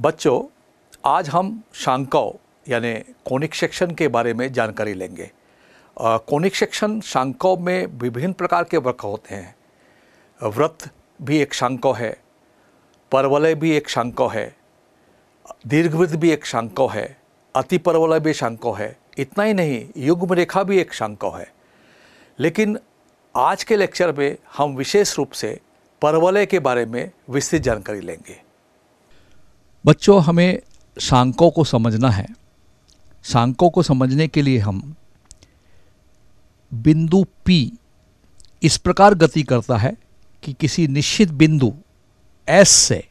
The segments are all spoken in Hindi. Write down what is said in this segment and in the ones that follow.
बच्चों आज हम शांकाओं यानी कोनिक सेक्शन के बारे में जानकारी लेंगे कोनिक सेक्शन शांकाओं में विभिन्न प्रकार के वृक्ष होते हैं व्रत भी एक शांकव है परवलय भी एक शांकव है दीर्घवृत्त भी एक शांकव है अति परवलय भी शांकव है इतना ही नहीं युग्म रेखा भी एक शांकव है लेकिन आज के लेक्चर में हम विशेष रूप से परवलय के बारे में विस्तृत जानकारी लेंगे बच्चों हमें सांकों को समझना है सांकों को समझने के लिए हम बिंदु पी इस प्रकार गति करता है कि किसी निश्चित बिंदु एस से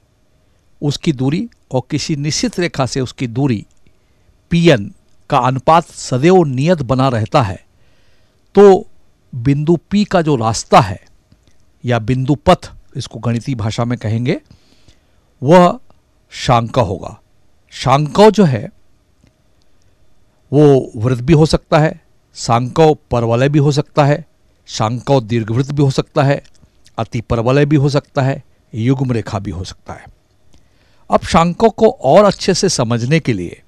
उसकी दूरी और किसी निश्चित रेखा से उसकी दूरी पी एन का अनुपात सदैव नियत बना रहता है तो बिंदु पी का जो रास्ता है या बिंदु पथ इसको गणितीय भाषा में कहेंगे वह शांका होगा शांक जो है वो वृद्ध भी हो सकता है सांकव परवलय भी हो सकता है शांकव दीर्घवृत्त भी हो सकता है अति परवलय भी हो सकता है युग्म रेखा भी हो सकता है अब शांकों को और अच्छे से समझने के लिए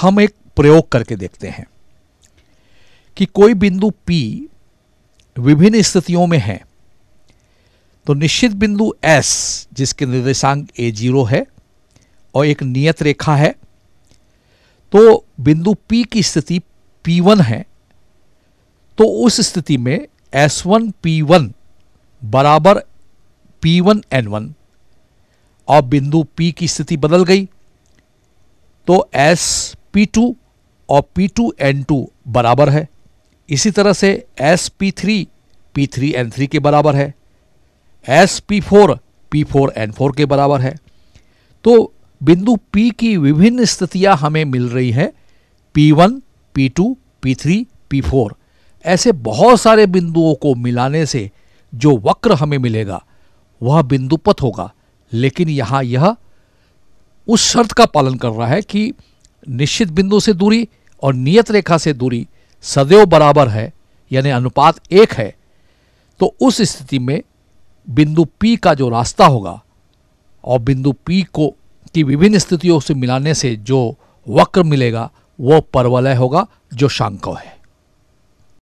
हम एक प्रयोग करके देखते हैं कि कोई बिंदु P विभिन्न स्थितियों में है तो निश्चित बिंदु S जिसके निर्देशांक A0 जीरो है और एक नियत रेखा है तो बिंदु P की स्थिति P1 है तो उस स्थिति में S1 P1 बराबर P1 N1 और बिंदु P की स्थिति बदल गई तो S P2 और P2 N2 बराबर है इसी तरह से S P3 P3 N3 के बराबर है S P four P four N four के बराबर है तो बिंदु P की विभिन्न स्थितियां हमें मिल रही हैं P1, P2, P3, P4 ऐसे बहुत सारे बिंदुओं को मिलाने से जो वक्र हमें मिलेगा वह बिंदुपथ होगा लेकिन यहाँ यह उस शर्त का पालन कर रहा है कि निश्चित बिंदु से दूरी और नियत रेखा से दूरी सदैव बराबर है यानी अनुपात एक है तो उस स्थिति में बिंदु P का जो रास्ता होगा और बिंदु P को की विभिन्न स्थितियों से मिलाने से जो वक्र मिलेगा वो परवलय होगा जो शांकव है